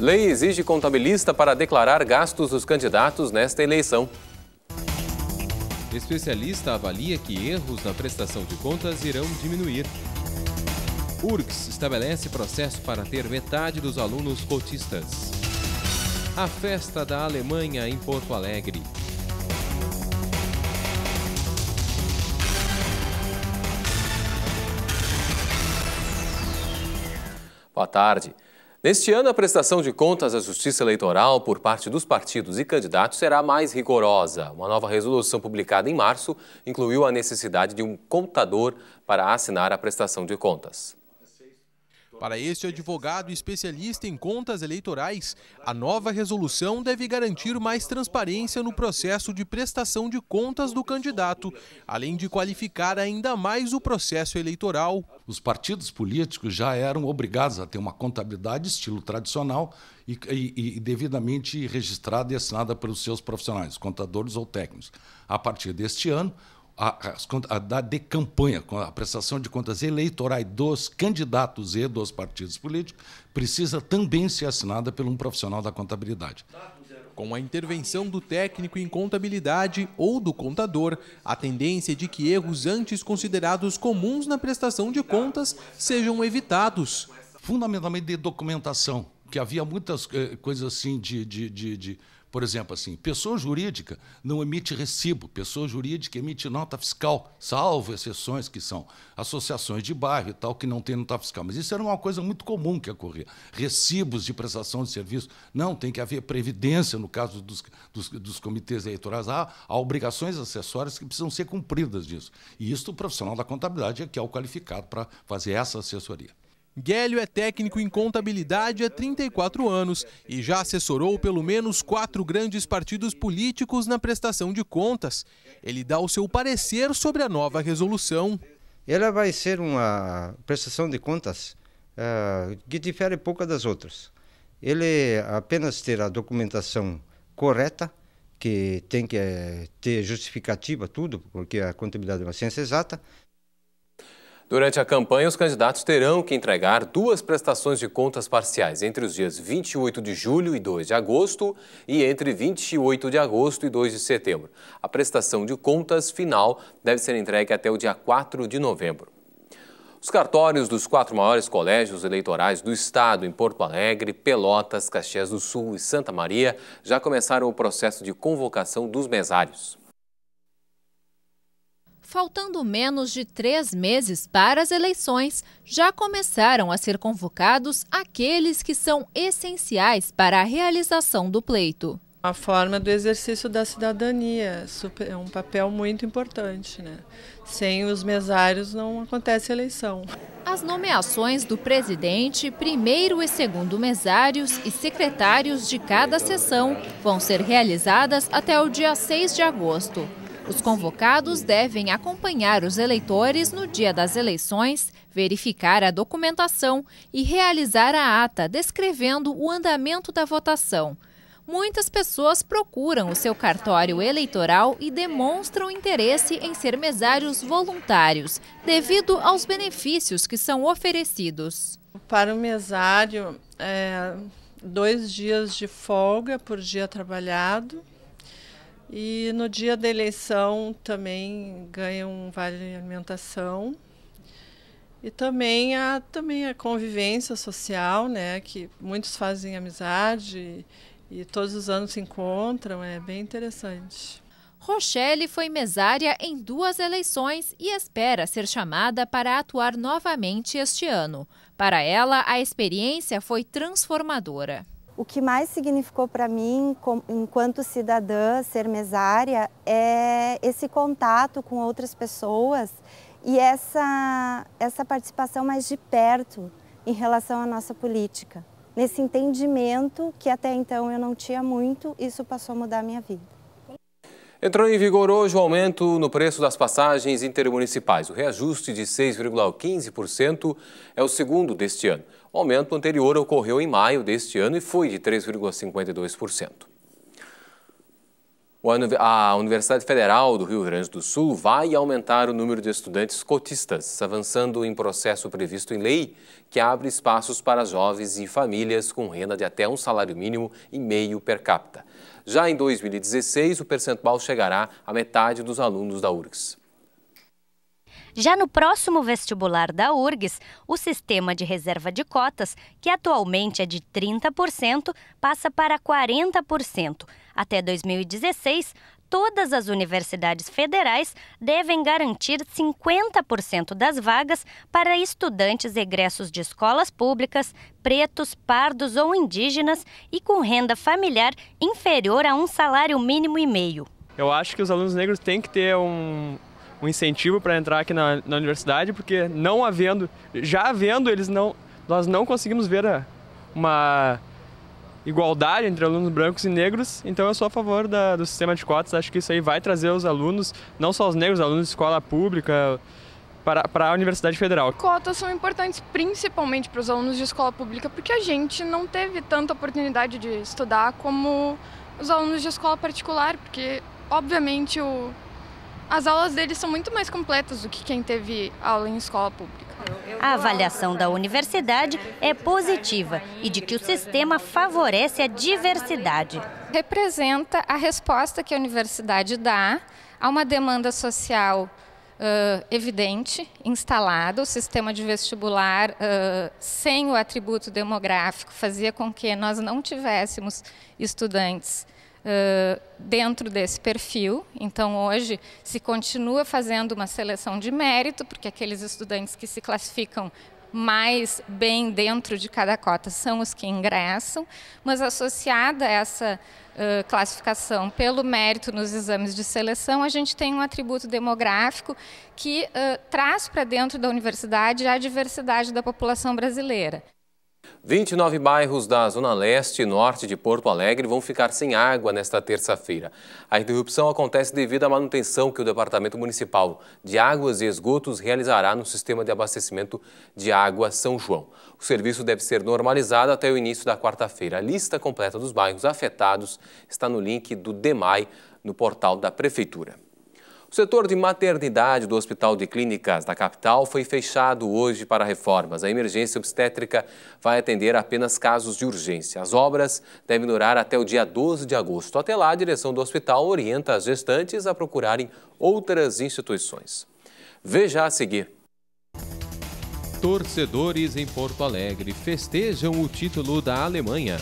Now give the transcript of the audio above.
Lei exige contabilista para declarar gastos dos candidatos nesta eleição. Especialista avalia que erros na prestação de contas irão diminuir. URGS estabelece processo para ter metade dos alunos cotistas. A festa da Alemanha em Porto Alegre. Boa tarde. Neste ano, a prestação de contas à Justiça Eleitoral por parte dos partidos e candidatos será mais rigorosa. Uma nova resolução publicada em março incluiu a necessidade de um contador para assinar a prestação de contas. Para este advogado especialista em contas eleitorais, a nova resolução deve garantir mais transparência no processo de prestação de contas do candidato, além de qualificar ainda mais o processo eleitoral. Os partidos políticos já eram obrigados a ter uma contabilidade estilo tradicional e, e, e devidamente registrada e assinada pelos seus profissionais, contadores ou técnicos. A partir deste ano, a, a, da, de campanha, a prestação de contas eleitorais dos candidatos e dos partidos políticos, precisa também ser assinada por um profissional da contabilidade. Com a intervenção do técnico em contabilidade ou do contador, a tendência é de que erros antes considerados comuns na prestação de contas sejam evitados. Fundamentalmente de documentação, que havia muitas eh, coisas assim de, de, de, de por exemplo, assim, pessoa jurídica não emite recibo, pessoa jurídica emite nota fiscal, salvo exceções que são associações de bairro e tal, que não tem nota fiscal. Mas isso era uma coisa muito comum que ocorria. Recibos de prestação de serviço. Não, tem que haver previdência no caso dos, dos, dos comitês eleitorais. Há, há obrigações acessórias que precisam ser cumpridas disso. E isso o profissional da contabilidade é que é o qualificado para fazer essa assessoria. Guélio é técnico em contabilidade há 34 anos e já assessorou pelo menos quatro grandes partidos políticos na prestação de contas. Ele dá o seu parecer sobre a nova resolução. Ela vai ser uma prestação de contas uh, que difere pouco das outras. Ele apenas terá a documentação correta, que tem que eh, ter justificativa, tudo, porque a contabilidade é uma ciência exata, Durante a campanha, os candidatos terão que entregar duas prestações de contas parciais entre os dias 28 de julho e 2 de agosto e entre 28 de agosto e 2 de setembro. A prestação de contas final deve ser entregue até o dia 4 de novembro. Os cartórios dos quatro maiores colégios eleitorais do estado em Porto Alegre, Pelotas, Caxias do Sul e Santa Maria já começaram o processo de convocação dos mesários faltando menos de três meses para as eleições, já começaram a ser convocados aqueles que são essenciais para a realização do pleito. A forma do exercício da cidadania é um papel muito importante. Né? Sem os mesários não acontece eleição. As nomeações do presidente, primeiro e segundo mesários e secretários de cada sessão vão ser realizadas até o dia 6 de agosto. Os convocados devem acompanhar os eleitores no dia das eleições, verificar a documentação e realizar a ata descrevendo o andamento da votação. Muitas pessoas procuram o seu cartório eleitoral e demonstram interesse em ser mesários voluntários, devido aos benefícios que são oferecidos. Para o mesário, é, dois dias de folga por dia trabalhado, e no dia da eleição também ganha um vale alimentação. E também a, também a convivência social, né, que muitos fazem amizade e, e todos os anos se encontram, é bem interessante. Rochelle foi mesária em duas eleições e espera ser chamada para atuar novamente este ano. Para ela, a experiência foi transformadora. O que mais significou para mim, enquanto cidadã, ser mesária, é esse contato com outras pessoas e essa, essa participação mais de perto em relação à nossa política. Nesse entendimento que até então eu não tinha muito, isso passou a mudar a minha vida. Entrou em vigor hoje o aumento no preço das passagens intermunicipais. O reajuste de 6,15% é o segundo deste ano. O aumento anterior ocorreu em maio deste ano e foi de 3,52%. A Universidade Federal do Rio Grande do Sul vai aumentar o número de estudantes cotistas, avançando em processo previsto em lei que abre espaços para jovens e famílias com renda de até um salário mínimo e meio per capita. Já em 2016, o percentual chegará à metade dos alunos da URGS. Já no próximo vestibular da URGS, o sistema de reserva de cotas, que atualmente é de 30%, passa para 40%. Até 2016, todas as universidades federais devem garantir 50% das vagas para estudantes egressos de escolas públicas, pretos, pardos ou indígenas e com renda familiar inferior a um salário mínimo e meio. Eu acho que os alunos negros têm que ter um, um incentivo para entrar aqui na, na, universidade, porque não havendo, já havendo, eles não, nós não conseguimos ver ah, uma igualdade entre alunos brancos e negros, então eu sou a favor da, do sistema de cotas, acho que isso aí vai trazer os alunos, não só os negros, alunos de escola pública, para, para a Universidade Federal. Cotas são importantes principalmente para os alunos de escola pública, porque a gente não teve tanta oportunidade de estudar como os alunos de escola particular, porque obviamente o, as aulas deles são muito mais completas do que quem teve aula em escola pública. A avaliação da universidade é positiva e de que o sistema favorece a diversidade. Representa a resposta que a universidade dá a uma demanda social Uh, evidente, instalada. O sistema de vestibular, uh, sem o atributo demográfico, fazia com que nós não tivéssemos estudantes dentro desse perfil. Então, hoje, se continua fazendo uma seleção de mérito, porque aqueles estudantes que se classificam mais bem dentro de cada cota são os que ingressam, mas associada a essa uh, classificação pelo mérito nos exames de seleção, a gente tem um atributo demográfico que uh, traz para dentro da universidade a diversidade da população brasileira. 29 bairros da Zona Leste e Norte de Porto Alegre vão ficar sem água nesta terça-feira. A interrupção acontece devido à manutenção que o Departamento Municipal de Águas e Esgotos realizará no sistema de abastecimento de água São João. O serviço deve ser normalizado até o início da quarta-feira. A lista completa dos bairros afetados está no link do DEMAI no portal da Prefeitura. O setor de maternidade do Hospital de Clínicas da capital foi fechado hoje para reformas. A emergência obstétrica vai atender apenas casos de urgência. As obras devem durar até o dia 12 de agosto. Até lá, a direção do hospital orienta as gestantes a procurarem outras instituições. Veja a seguir. Torcedores em Porto Alegre festejam o título da Alemanha.